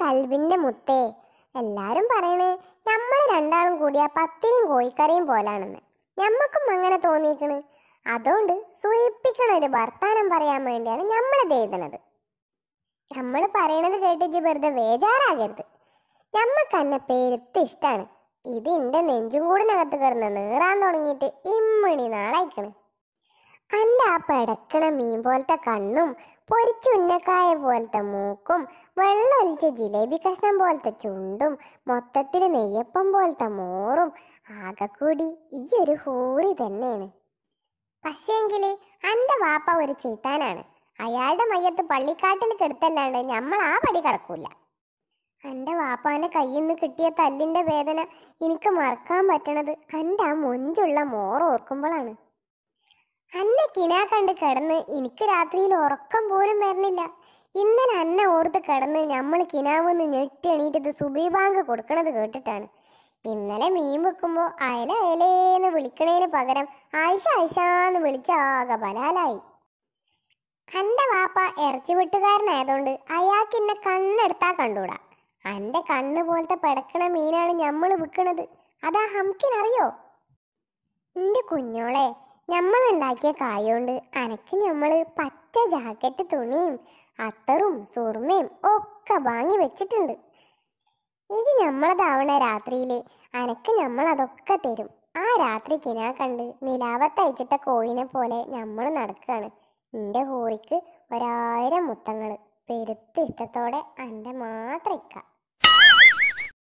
കൽവിൻ്റെ മുത്തേ എല്ലാവരും പറയണേ നമ്മൾ രണ്ടാളും കൂടിയ പത്തിരിയും കോഴിക്കറിയും പോലാണെന്ന് ഞമ്മക്കും അങ്ങനെ തോന്നിയിക്കണ് അതുകൊണ്ട് സൂയിപ്പിക്കണ ഒരു വർത്താനം പറയാൻ വേണ്ടിയാണ് നമ്മളത് എഴുതണത് നമ്മൾ പറയണത് കേട്ടിട്ട് വെറുതെ വേജാറാകരുത് നമ്മക്ക് എന്നെ പെരുത്ത് ഇഷ്ടമാണ് ഇത് എൻ്റെ നെഞ്ചും കൂടിനകത്ത് കിടന്ന് നീറാൻ തുടങ്ങിയിട്ട് ഇമ്മണി നാളായിക്കണേ അന്റെ ആ പടക്കണ മീൻ പോലത്തെ കണ്ണും പൊരിച്ചുന്നക്കായ പോലത്തെ മൂക്കും വെള്ളമൊലിച്ച ജിലേബി കഷ്ണം പോലത്തെ ചുണ്ടും മൊത്തത്തിൽ നെയ്യപ്പം പോലത്തെ മോറും ആകെക്കൂടി ഈ ഒരു ഹൂറി തന്നെയാണ് പക്ഷേങ്കിൽ അന്റെ വാപ്പ ഒരു ചീത്താനാണ് അയാളുടെ മയ്യത്ത് പള്ളിക്കാട്ടിൽ കെടുത്തല്ലാണ്ട് നമ്മൾ ആ പടി കടക്കൂല എൻ്റെ വാപ്പാനെ കയ്യിൽ നിന്ന് കിട്ടിയ തല്ലിൻ്റെ വേദന എനിക്ക് മറക്കാൻ പറ്റണത് എൻ്റെ ആ മൊഞ്ചുള്ള മോറ് കിനാ കണ്ട് കിടന്ന് എനിക്ക് രാത്രിയിൽ ഉറക്കം പോലും വരണില്ല ഇന്നലെ അന്ന ഓർത്ത് കിടന്ന് നമ്മൾ കിനാവെന്ന് ഞെട്ടി എണീറ്റത് സുബീബാങ്ക് കൊടുക്കണത് കേട്ടിട്ടാണ് ഇന്നലെ മീൻ വെക്കുമ്പോൾ അയല അയലേന്ന് വിളിക്കണേന് പകരം ആയിഷ ആയിഷാന്ന് വിളിച്ച ആകെ ബലാലായി എൻ്റെ വാപ്പ ഇറച്ചി വിട്ടുകാരനായതുകൊണ്ട് അയാൾക്ക് എന്നെ കണ്ണെടുത്താൽ കണ്ടുകൂടാ എൻ്റെ കണ്ണ് പോലത്തെ പടക്കണ മീനാണ് നമ്മൾ വിൽക്കണത് അതാ ഹംകിനറിയോ എൻ്റെ കുഞ്ഞോളെ നമ്മൾ ഉണ്ടാക്കിയ കൊണ്ട് അനക്ക് നമ്മൾ പച്ച ജാക്കറ്റ് തുണിയും അത്തറും സുർമയും ഒക്കെ വാങ്ങി വെച്ചിട്ടുണ്ട് ഇത് നമ്മളതാവണ രാത്രിയിൽ അനക്ക് അതൊക്കെ തരും ആ രാത്രി കിനാ കണ്ട് നിലാവത്തയച്ചിട്ട കോയിനെ പോലെ നമ്മൾ നടക്കുകയാണ് എൻ്റെ ഹോറിക്ക് ഒരായിരം മുത്തങ്ങൾ പെരുത്ത് ഇഷ്ടത്തോടെ എൻ്റെ മാത്രം ഇക്ക